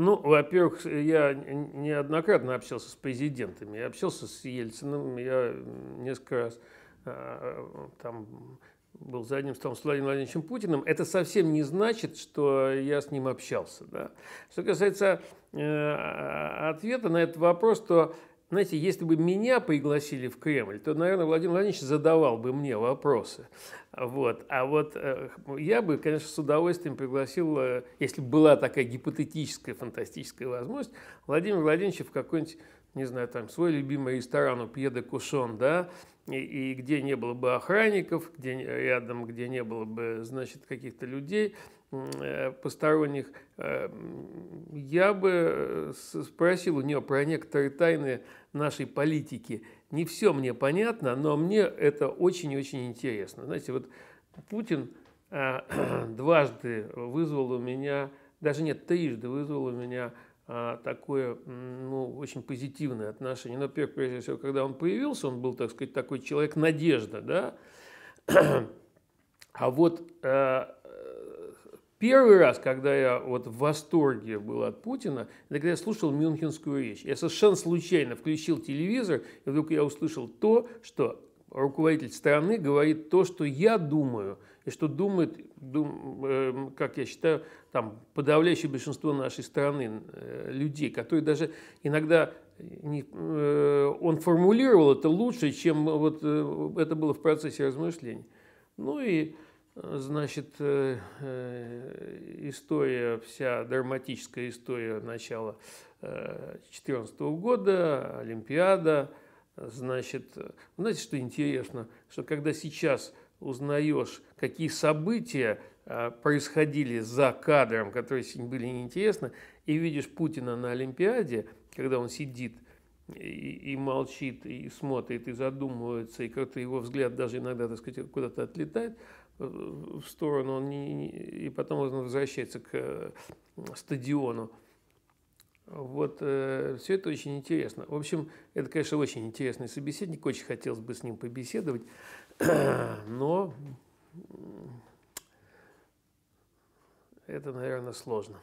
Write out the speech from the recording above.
Ну, во-первых, э, я неоднократно общался с президентами. Я общался с Ельциным, я несколько раз а, а, там был за одним столом с Владимиром Владимировичем Путиным, это совсем не значит, что я с ним общался. Да? Что касается э, а, ответа на этот вопрос, то знаете, если бы меня пригласили в Кремль, то, наверное, Владимир Владимирович задавал бы мне вопросы. Вот. А вот э, я бы, конечно, с удовольствием пригласил, э, если была такая гипотетическая, фантастическая возможность, Владимира Владимировича в какой-нибудь не знаю, там свой любимый ресторан у Пьеда Кушон, да, и, и где не было бы охранников, где рядом, где не было бы, значит, каких-то людей э, посторонних, э, я бы э, спросил у нее про некоторые тайны нашей политики. Не все мне понятно, но мне это очень-очень интересно. Знаете, вот Путин э, дважды вызвал у меня, даже нет, трижды вызвал у меня а, такое ну, очень позитивное отношение. Ну, во-первых, прежде всего, когда он появился, он был, так сказать, такой человек надежда, да. А вот э, Первый раз, когда я вот в восторге был от Путина, это когда я слушал мюнхенскую речь. Я совершенно случайно включил телевизор, и вдруг я услышал то, что руководитель страны говорит то, что я думаю, и что думает, дум, э, как я считаю, там, подавляющее большинство нашей страны э, людей, которые даже иногда не, э, он формулировал это лучше, чем вот э, это было в процессе размышлений. Ну и Значит, э, э, история, вся драматическая история начала 2014 э, года, Олимпиада – Значит, знаете, что интересно, что когда сейчас узнаешь, какие события а, происходили за кадром, которые были неинтересны, и видишь Путина на Олимпиаде, когда он сидит и, и молчит, и смотрит, и задумывается, и как-то его взгляд даже иногда, так сказать, куда-то отлетает э, в сторону, он не, не, и потом он возвращается к э, стадиону. Вот э, все это очень интересно. В общем, это, конечно, очень интересный собеседник. Очень хотелось бы с ним побеседовать, но это, наверное, сложно.